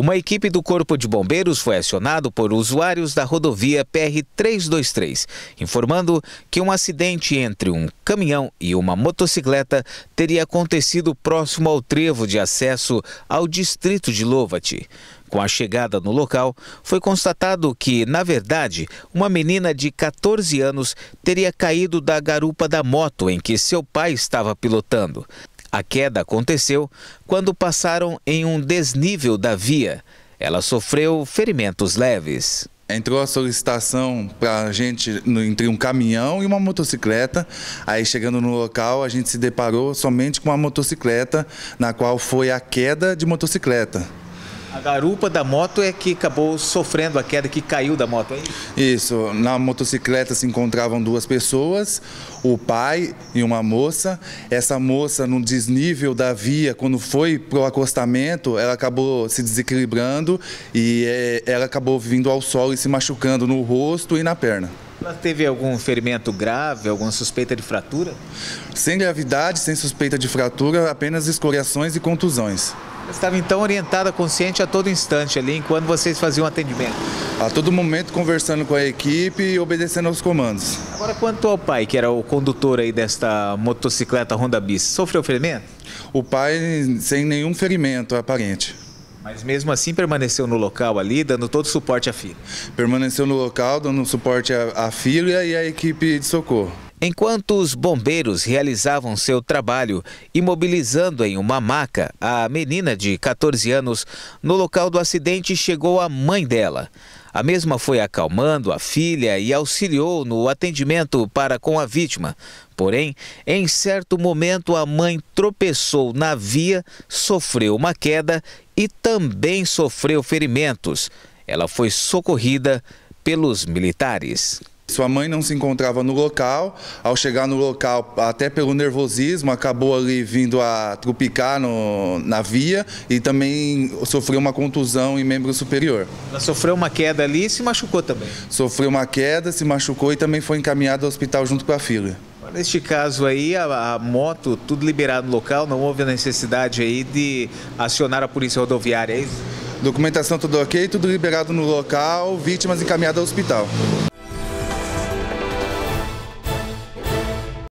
Uma equipe do Corpo de Bombeiros foi acionado por usuários da rodovia PR-323, informando que um acidente entre um caminhão e uma motocicleta teria acontecido próximo ao trevo de acesso ao distrito de Lovati. Com a chegada no local, foi constatado que, na verdade, uma menina de 14 anos teria caído da garupa da moto em que seu pai estava pilotando. A queda aconteceu quando passaram em um desnível da via. Ela sofreu ferimentos leves. Entrou a solicitação para a gente entre um caminhão e uma motocicleta. Aí, chegando no local, a gente se deparou somente com uma motocicleta, na qual foi a queda de motocicleta. A garupa da moto é que acabou sofrendo a queda, que caiu da moto, hein? É isso. Na motocicleta se encontravam duas pessoas, o pai e uma moça. Essa moça, no desnível da via, quando foi pro acostamento, ela acabou se desequilibrando e eh, ela acabou vindo ao solo e se machucando no rosto e na perna. Ela teve algum ferimento grave, alguma suspeita de fratura? Sem gravidade, sem suspeita de fratura, apenas escoriações e contusões estava então orientada, consciente a todo instante ali, enquanto vocês faziam atendimento? A todo momento conversando com a equipe e obedecendo aos comandos. Agora, quanto ao pai, que era o condutor aí desta motocicleta Honda Bis, sofreu ferimento? O pai sem nenhum ferimento aparente. Mas mesmo assim permaneceu no local ali, dando todo o suporte à filha? Permaneceu no local, dando suporte à filha e à equipe de socorro. Enquanto os bombeiros realizavam seu trabalho, imobilizando em uma maca a menina de 14 anos, no local do acidente chegou a mãe dela. A mesma foi acalmando a filha e auxiliou no atendimento para com a vítima. Porém, em certo momento, a mãe tropeçou na via, sofreu uma queda e também sofreu ferimentos. Ela foi socorrida pelos militares. Sua mãe não se encontrava no local. Ao chegar no local, até pelo nervosismo, acabou ali vindo a trupicar no, na via e também sofreu uma contusão em membro superior. Ela sofreu uma queda ali e se machucou também? Sofreu uma queda, se machucou e também foi encaminhada ao hospital junto com a filha. Neste caso aí, a, a, moto, tudo liberado no local, não houve a necessidade aí de acionar a polícia rodoviária, é isso? Documentação tudo ok, tudo liberado no local, vítimas encaminhadas ao hospital.